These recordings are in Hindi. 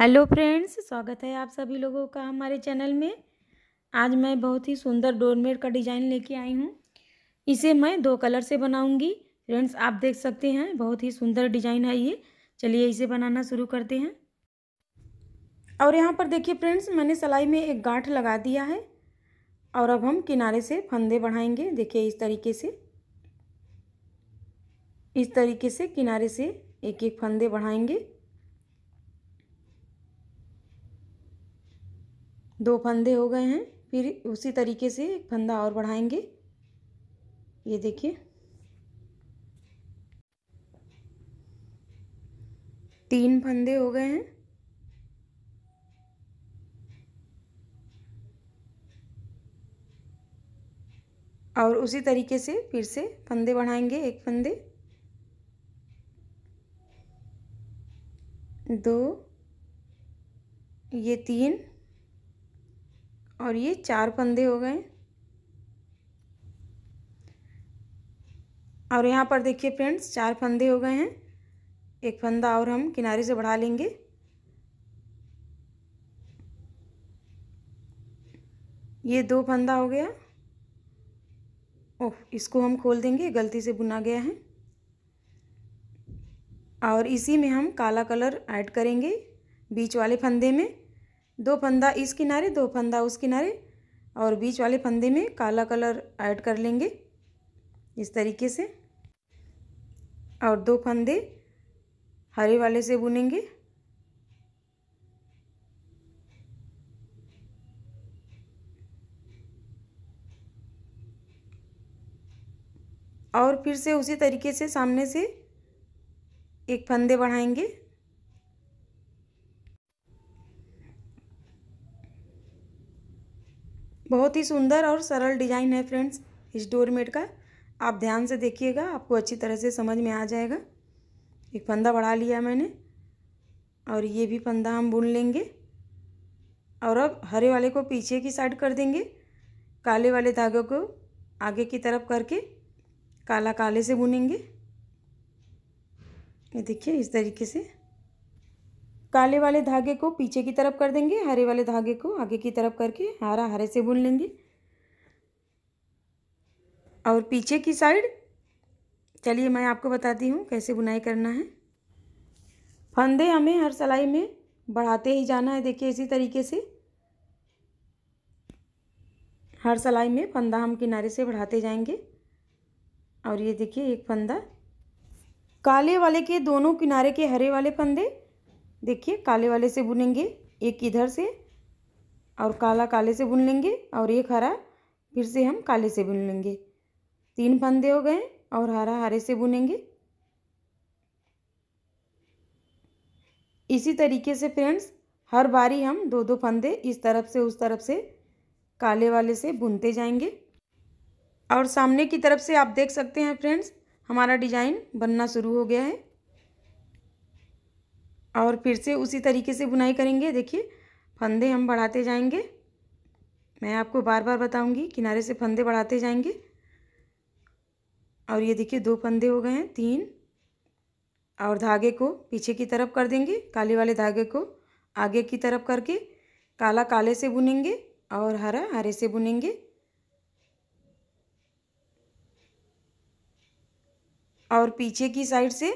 हेलो फ्रेंड्स स्वागत है आप सभी लोगों का हमारे चैनल में आज मैं बहुत ही सुंदर डोरमेट का डिज़ाइन लेके आई हूँ इसे मैं दो कलर से बनाऊँगी फ्रेंड्स आप देख सकते हैं बहुत ही सुंदर डिज़ाइन है ये चलिए इसे बनाना शुरू करते हैं और यहाँ पर देखिए फ्रेंड्स मैंने सलाई में एक गांठ लगा दिया है और अब हम किनारे से फंदे बढ़ाएंगे देखिए इस तरीके से इस तरीके से किनारे से एक एक फंदे बढ़ाएंगे दो फंदे हो गए हैं फिर उसी तरीके से एक फंदा और बढ़ाएंगे ये देखिए तीन फंदे हो गए हैं और उसी तरीके से फिर से फंदे बढ़ाएंगे एक फंदे दो ये तीन और ये चार फंदे हो गए और यहाँ पर देखिए फ्रेंड्स चार फंदे हो गए हैं एक फंदा और हम किनारे से बढ़ा लेंगे ये दो फंदा हो गया ओह इसको हम खोल देंगे गलती से बुना गया है और इसी में हम काला कलर ऐड करेंगे बीच वाले फंदे में दो फंदा इस किनारे दो फंदा उस किनारे और बीच वाले फंदे में काला कलर ऐड कर लेंगे इस तरीके से और दो फंदे हरे वाले से बुनेंगे और फिर से उसी तरीके से सामने से एक फंदे बढ़ाएंगे बहुत ही सुंदर और सरल डिज़ाइन है फ्रेंड्स इस डोरमेट का आप ध्यान से देखिएगा आपको अच्छी तरह से समझ में आ जाएगा एक फंदा बढ़ा लिया मैंने और ये भी फंदा हम बुन लेंगे और अब हरे वाले को पीछे की साइड कर देंगे काले वाले धागे को आगे की तरफ करके काला काले से बुनेंगे ये देखिए इस तरीके से काले वाले धागे को पीछे की तरफ कर देंगे हरे वाले धागे को आगे की तरफ करके हरा हरे से बुन लेंगे और पीछे की साइड चलिए मैं आपको बताती हूँ कैसे बुनाई करना है फंदे हमें हर सिलाई में बढ़ाते ही जाना है देखिए इसी तरीके से हर सिलाई में फंदा हम किनारे से बढ़ाते जाएंगे और ये देखिए एक फंदा काले वाले के दोनों किनारे के हरे वाले फंदे देखिए काले वाले से बुनेंगे एक इधर से और काला काले से बुन लेंगे और एक हरा फिर से हम काले से बुन लेंगे तीन फंदे हो गए और हरा हरे से बुनेंगे इसी तरीके से फ्रेंड्स हर बारी हम दो दो फंदे इस तरफ से उस तरफ से काले वाले से बुनते जाएंगे और सामने की तरफ से आप देख सकते हैं फ्रेंड्स हमारा डिजाइन बनना शुरू हो गया है और फिर से उसी तरीके से बुनाई करेंगे देखिए फंदे हम बढ़ाते जाएंगे मैं आपको बार बार बताऊंगी किनारे से फंदे बढ़ाते जाएंगे और ये देखिए दो फंदे हो गए हैं तीन और धागे को पीछे की तरफ कर देंगे काले वाले धागे को आगे की तरफ करके काला काले से बुनेंगे और हरा हरे से बुनेंगे और पीछे की साइड से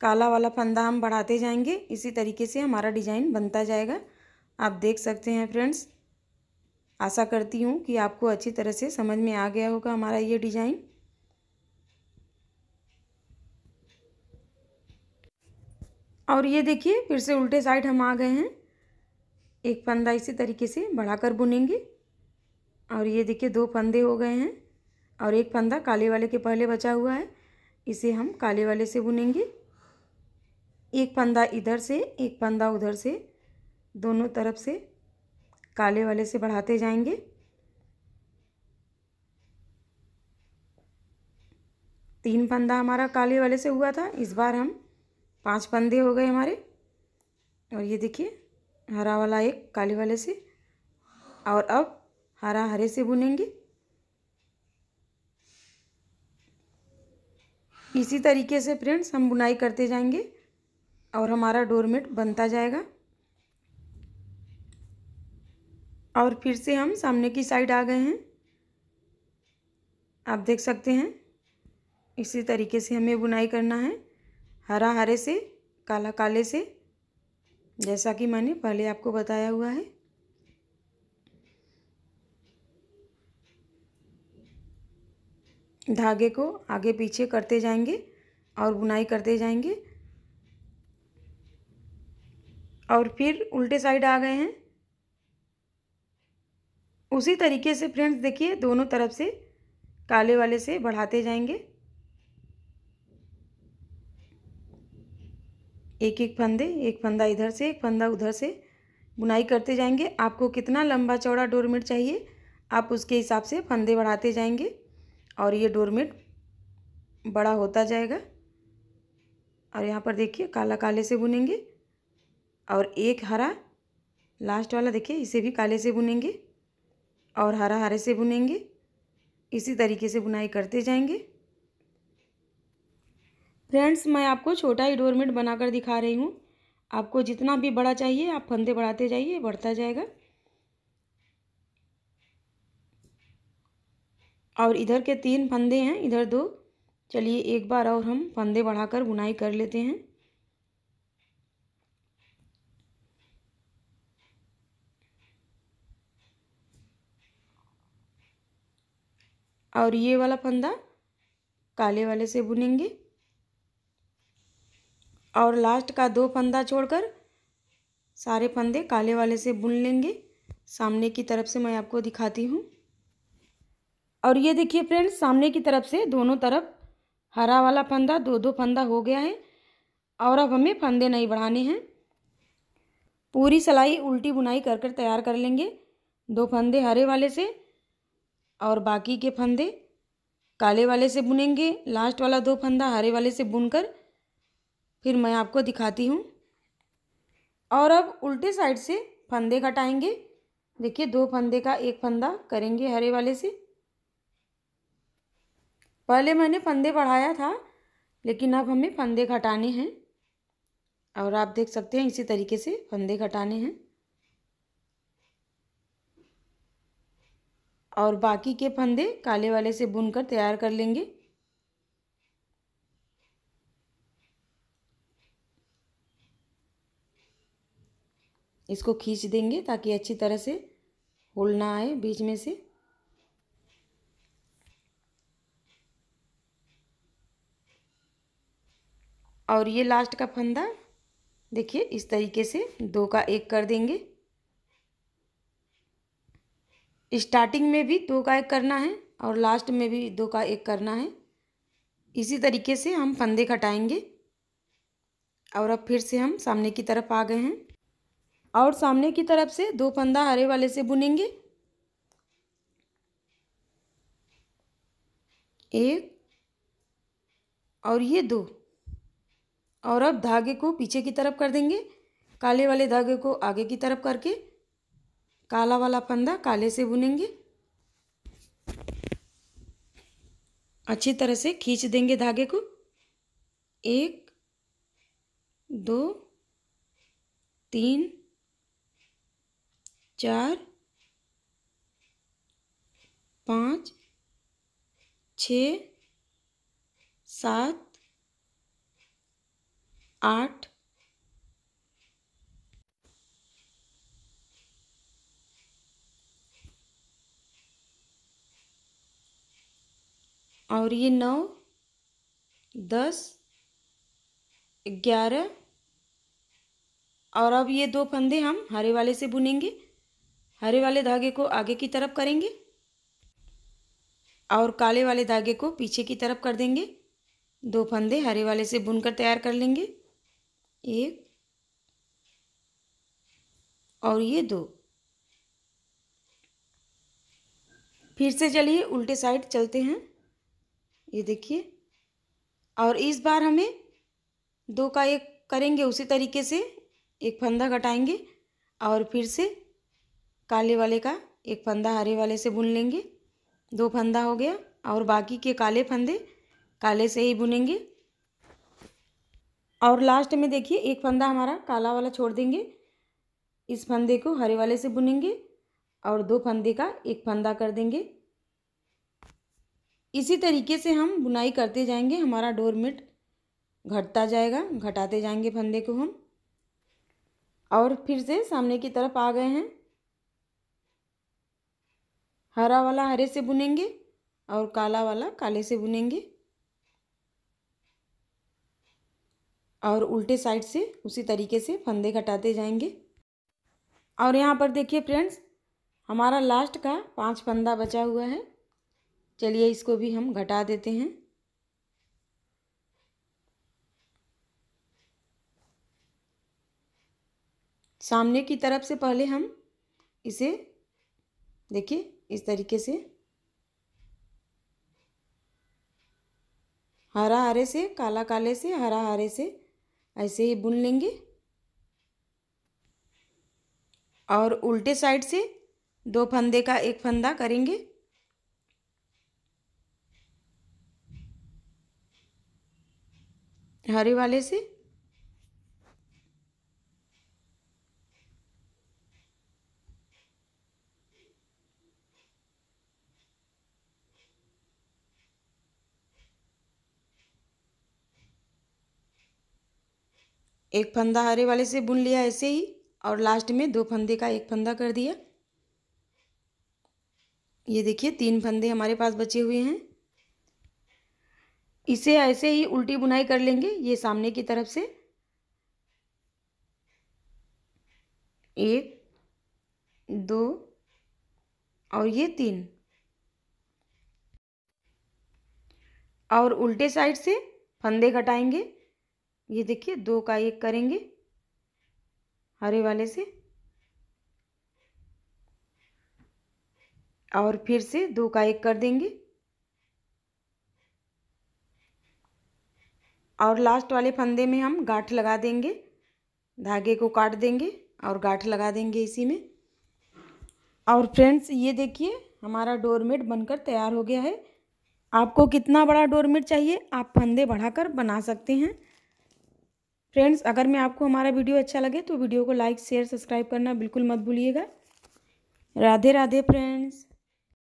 काला वाला फंदा हम बढ़ाते जाएंगे इसी तरीके से हमारा डिज़ाइन बनता जाएगा आप देख सकते हैं फ्रेंड्स आशा करती हूँ कि आपको अच्छी तरह से समझ में आ गया होगा हमारा ये डिज़ाइन और ये देखिए फिर से उल्टे साइड हम आ गए हैं एक फंदा इसी तरीके से बढ़ाकर बुनेंगे और ये देखिए दो फंदे हो गए हैं और एक फंदा काले वाले के पहले बचा हुआ है इसे हम काले वाले से बुनेंगे एक फंदा इधर से एक फंदा उधर से दोनों तरफ से काले वाले से बढ़ाते जाएंगे तीन फंदा हमारा काले वाले से हुआ था इस बार हम पांच फंदे हो गए हमारे और ये देखिए हरा वाला एक काले वाले से और अब हरा हरे से बुनेंगे इसी तरीके से फ्रेंड्स हम बुनाई करते जाएंगे और हमारा डोरमेट बनता जाएगा और फिर से हम सामने की साइड आ गए हैं आप देख सकते हैं इसी तरीके से हमें बुनाई करना है हरा हरे से काला काले से जैसा कि मैंने पहले आपको बताया हुआ है धागे को आगे पीछे करते जाएंगे और बुनाई करते जाएंगे और फिर उल्टे साइड आ गए हैं उसी तरीके से फ्रेंड्स देखिए दोनों तरफ से काले वाले से बढ़ाते जाएंगे एक एक फंदे एक फंदा इधर से एक फंदा उधर से बुनाई करते जाएंगे आपको कितना लंबा चौड़ा डोरमेट चाहिए आप उसके हिसाब से फंदे बढ़ाते जाएंगे और ये डोरमेट बड़ा होता जाएगा और यहाँ पर देखिए काला काले से बुनेंगे और एक हरा लास्ट वाला देखिए इसे भी काले से बुनेंगे और हरा हरे से बुनेंगे इसी तरीके से बुनाई करते जाएंगे फ्रेंड्स मैं आपको छोटा ही डोरमेट बनाकर दिखा रही हूँ आपको जितना भी बड़ा चाहिए आप फंदे बढ़ाते जाइए बढ़ता जाएगा और इधर के तीन फंदे हैं इधर दो चलिए एक बार और हम फंदे बढ़ाकर बुनाई कर लेते हैं और ये वाला फंदा काले वाले से बुनेंगे और लास्ट का दो फंदा छोड़कर सारे फंदे काले वाले से बुन लेंगे सामने की तरफ से मैं आपको दिखाती हूँ और ये देखिए फ्रेंड्स सामने की तरफ से दोनों तरफ हरा वाला फंदा दो दो फंदा हो गया है और अब हमें फंदे नहीं बढ़ाने हैं पूरी सिलाई उल्टी बुनाई कर कर तैयार कर लेंगे दो फंदे हरे वाले से और बाकी के फंदे काले वाले से बुनेंगे लास्ट वाला दो फंदा हरे वाले से बुनकर फिर मैं आपको दिखाती हूँ और अब उल्टे साइड से फंदे घटाएंगे देखिए दो फंदे का एक फंदा करेंगे हरे वाले से पहले मैंने फंदे बढ़ाया था लेकिन अब हमें फंदे घटाने हैं और आप देख सकते हैं इसी तरीके से फंदे घटाने हैं और बाकी के फंदे काले वाले से बुन कर तैयार कर लेंगे इसको खींच देंगे ताकि अच्छी तरह से होल ना आए बीच में से और ये लास्ट का फंदा देखिए इस तरीके से दो का एक कर देंगे स्टार्टिंग में भी दो का एक करना है और लास्ट में भी दो का एक करना है इसी तरीके से हम फंदे कटाएंगे और अब फिर से हम सामने की तरफ आ गए हैं और सामने की तरफ से दो फंदा हरे वाले से बुनेंगे एक और ये दो और अब धागे को पीछे की तरफ कर देंगे काले वाले धागे को आगे की तरफ करके काला वाला फंदा काले से बुनेंगे अच्छी तरह से खींच देंगे धागे को एक दो तीन चार पाँच छ सात आठ और ये नौ दस ग्यारह और अब ये दो फंदे हम हरे वाले से बुनेंगे हरे वाले धागे को आगे की तरफ करेंगे और काले वाले धागे को पीछे की तरफ कर देंगे दो फंदे हरे वाले से बुनकर तैयार कर लेंगे एक और ये दो फिर से चलिए उल्टे साइड चलते हैं ये देखिए और इस बार हमें दो का एक करेंगे उसी तरीके से एक फंदा घटाएंगे और फिर से काले वाले का एक फंदा हरे वाले से बुन लेंगे दो फंदा हो गया और बाकी के काले फंदे काले से ही बुनेंगे और लास्ट में देखिए एक फंदा हमारा काला वाला छोड़ देंगे इस फंदे को हरे वाले से बुनेंगे और दो फंदे का एक फंदा कर देंगे इसी तरीके से हम बुनाई करते जाएंगे हमारा डोर मेट घटता जाएगा घटाते जाएंगे फंदे को हम और फिर से सामने की तरफ आ गए हैं हरा वाला हरे से बुनेंगे और काला वाला काले से बुनेंगे और उल्टे साइड से उसी तरीके से फंदे घटाते जाएंगे और यहाँ पर देखिए फ्रेंड्स हमारा लास्ट का पांच फंदा बचा हुआ है चलिए इसको भी हम घटा देते हैं सामने की तरफ से पहले हम इसे देखिए इस तरीके से हरा हरे से काला काले से हरा हरे से ऐसे ही बुन लेंगे और उल्टे साइड से दो फंदे का एक फंदा करेंगे हरे वाले से एक फंदा हरे वाले से बुन लिया ऐसे ही और लास्ट में दो फंदे का एक फंदा कर दिया ये देखिए तीन फंदे हमारे पास बचे हुए हैं इसे ऐसे ही उल्टी बुनाई कर लेंगे ये सामने की तरफ से एक दो और ये तीन और उल्टे साइड से फंदे घटाएंगे ये देखिए दो का एक करेंगे हरे वाले से और फिर से दो का एक कर देंगे और लास्ट वाले फंदे में हम गांठ लगा देंगे धागे को काट देंगे और गांठ लगा देंगे इसी में और फ्रेंड्स ये देखिए हमारा डोरमेट बनकर तैयार हो गया है आपको कितना बड़ा डोरमेट चाहिए आप फंदे बढ़ाकर बना सकते हैं फ्रेंड्स अगर मैं आपको हमारा वीडियो अच्छा लगे तो वीडियो को लाइक शेयर सब्सक्राइब करना बिल्कुल मत भूलिएगा राधे राधे फ्रेंड्स